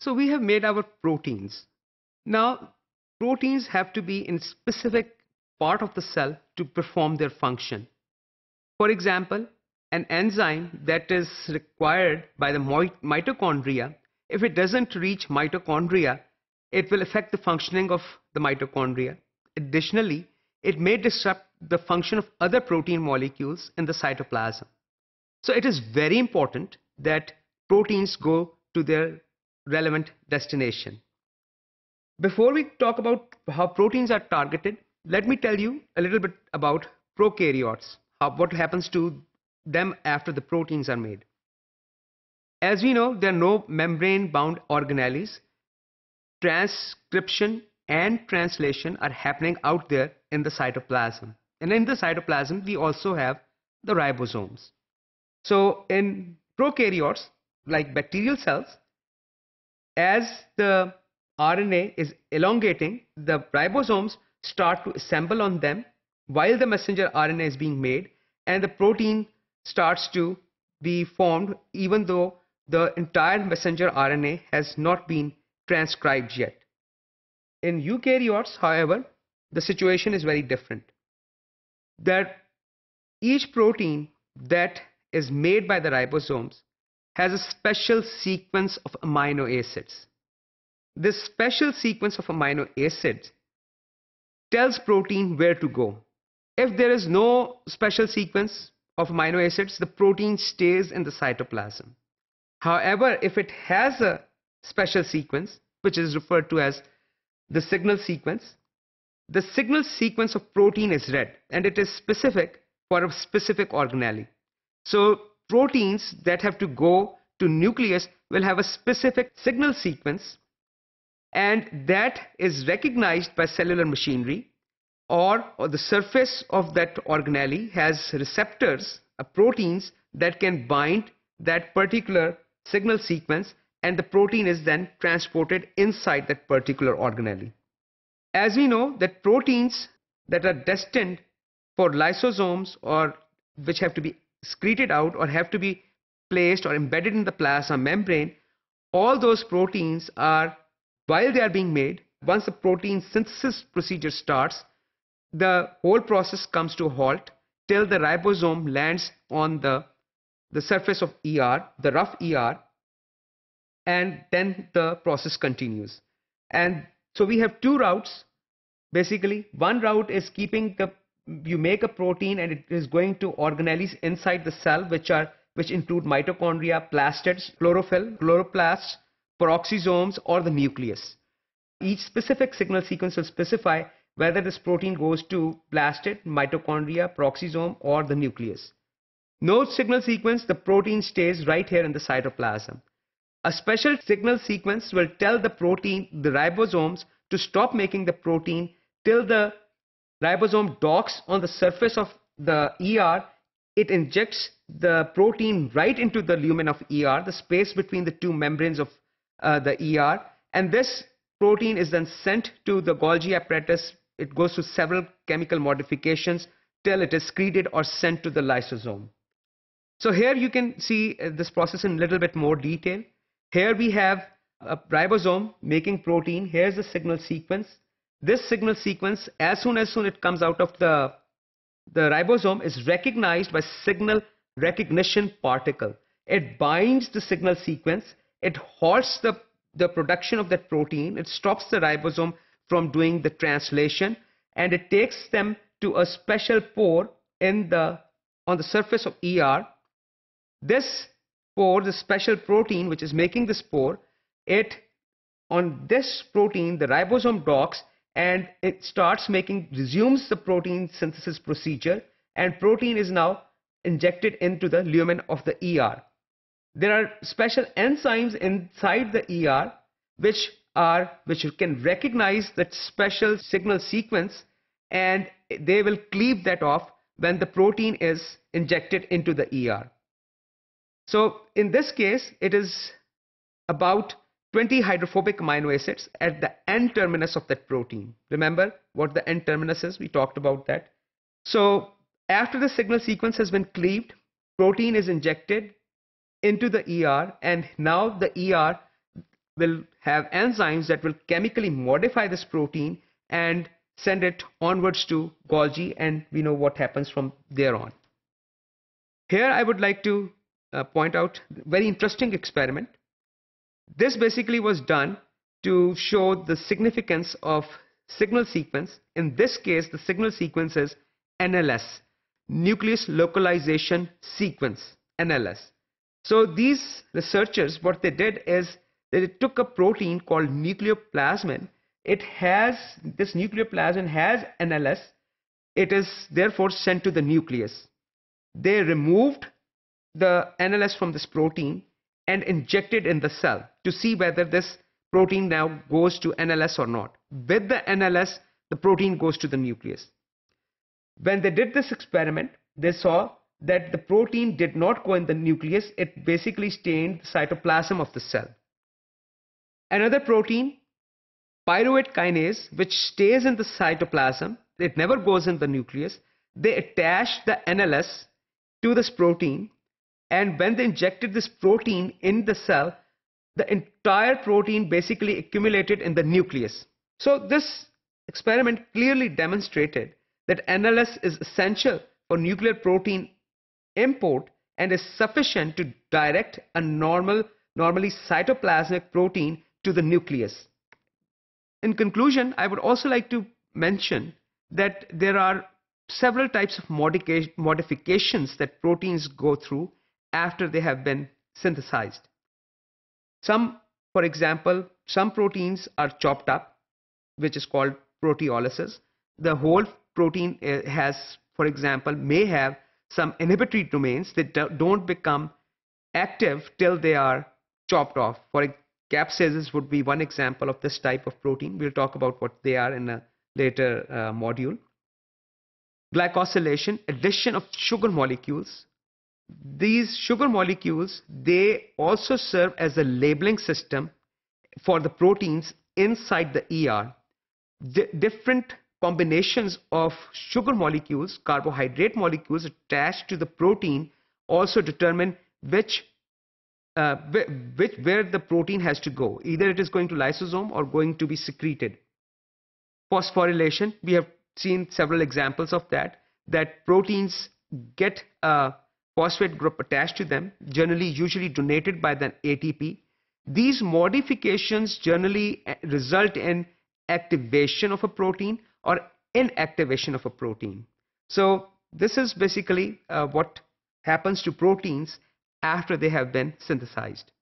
So we have made our proteins. Now, proteins have to be in specific part of the cell to perform their function. For example, an enzyme that is required by the mitochondria, if it doesn't reach mitochondria, it will affect the functioning of the mitochondria. Additionally, it may disrupt the function of other protein molecules in the cytoplasm. So it is very important that proteins go to their relevant destination. Before we talk about how proteins are targeted, let me tell you a little bit about prokaryotes, how, what happens to them after the proteins are made. As we know, there are no membrane-bound organelles. Transcription and translation are happening out there in the cytoplasm. And in the cytoplasm, we also have the ribosomes. So in prokaryotes, like bacterial cells, as the RNA is elongating, the ribosomes start to assemble on them while the messenger RNA is being made and the protein starts to be formed even though the entire messenger RNA has not been transcribed yet. In eukaryotes, however, the situation is very different. That each protein that is made by the ribosomes has a special sequence of amino acids. This special sequence of amino acids tells protein where to go. If there is no special sequence of amino acids, the protein stays in the cytoplasm. However, if it has a special sequence, which is referred to as the signal sequence, the signal sequence of protein is read and it is specific for a specific organelle. So proteins that have to go to nucleus will have a specific signal sequence and that is recognized by cellular machinery or, or the surface of that organelle has receptors uh, proteins that can bind that particular signal sequence and the protein is then transported inside that particular organelle. As we know that proteins that are destined for lysosomes or which have to be excreted out or have to be placed or embedded in the plasma membrane, all those proteins are, while they are being made, once the protein synthesis procedure starts, the whole process comes to a halt till the ribosome lands on the, the surface of ER, the rough ER, and then the process continues. And so we have two routes, basically. One route is keeping the you make a protein and it is going to organelles inside the cell which are which include mitochondria, plastids, chlorophyll, chloroplasts, peroxisomes or the nucleus. Each specific signal sequence will specify whether this protein goes to plastid, mitochondria, peroxisome or the nucleus. No signal sequence, the protein stays right here in the cytoplasm. A special signal sequence will tell the protein, the ribosomes, to stop making the protein till the Ribosome docks on the surface of the ER. It injects the protein right into the lumen of ER, the space between the two membranes of uh, the ER. And this protein is then sent to the Golgi apparatus. It goes through several chemical modifications till it is secreted or sent to the lysosome. So here you can see uh, this process in a little bit more detail. Here we have a ribosome making protein. Here's the signal sequence this signal sequence, as soon as soon it comes out of the, the ribosome, is recognized by signal recognition particle. It binds the signal sequence, it halts the, the production of that protein, it stops the ribosome from doing the translation, and it takes them to a special pore in the on the surface of ER. This pore, the special protein which is making this pore, it on this protein, the ribosome docks and it starts making, resumes the protein synthesis procedure and protein is now injected into the lumen of the ER. There are special enzymes inside the ER which are, which can recognize that special signal sequence and they will cleave that off when the protein is injected into the ER. So in this case, it is about 20 hydrophobic amino acids at the end terminus of that protein. Remember what the end terminus is? We talked about that. So after the signal sequence has been cleaved, protein is injected into the ER and now the ER will have enzymes that will chemically modify this protein and send it onwards to Golgi and we know what happens from there on. Here I would like to uh, point out a very interesting experiment this basically was done to show the significance of signal sequence. In this case, the signal sequence is NLS, Nucleus Localization Sequence, NLS. So these researchers, what they did is they took a protein called nucleoplasmin. It has, this nucleoplasmin has NLS. It is therefore sent to the nucleus. They removed the NLS from this protein and inject it in the cell to see whether this protein now goes to NLS or not. With the NLS, the protein goes to the nucleus. When they did this experiment, they saw that the protein did not go in the nucleus, it basically stained the cytoplasm of the cell. Another protein, pyruvate kinase, which stays in the cytoplasm, it never goes in the nucleus. They attached the NLS to this protein and when they injected this protein in the cell, the entire protein basically accumulated in the nucleus. So this experiment clearly demonstrated that NLS is essential for nuclear protein import and is sufficient to direct a normal, normally cytoplasmic protein to the nucleus. In conclusion, I would also like to mention that there are several types of modifications that proteins go through after they have been synthesized. Some, for example, some proteins are chopped up, which is called proteolysis. The whole protein eh, has, for example, may have some inhibitory domains that don't become active till they are chopped off. For capsaicins would be one example of this type of protein. We'll talk about what they are in a later uh, module. Glycosylation, addition of sugar molecules these sugar molecules, they also serve as a labeling system for the proteins inside the ER. D different combinations of sugar molecules, carbohydrate molecules attached to the protein also determine which, uh, which where the protein has to go. Either it is going to lysosome or going to be secreted. Phosphorylation, we have seen several examples of that, that proteins get uh, phosphate group attached to them, generally usually donated by the ATP. These modifications generally eh, result in activation of a protein or inactivation of a protein. So this is basically uh, what happens to proteins after they have been synthesized.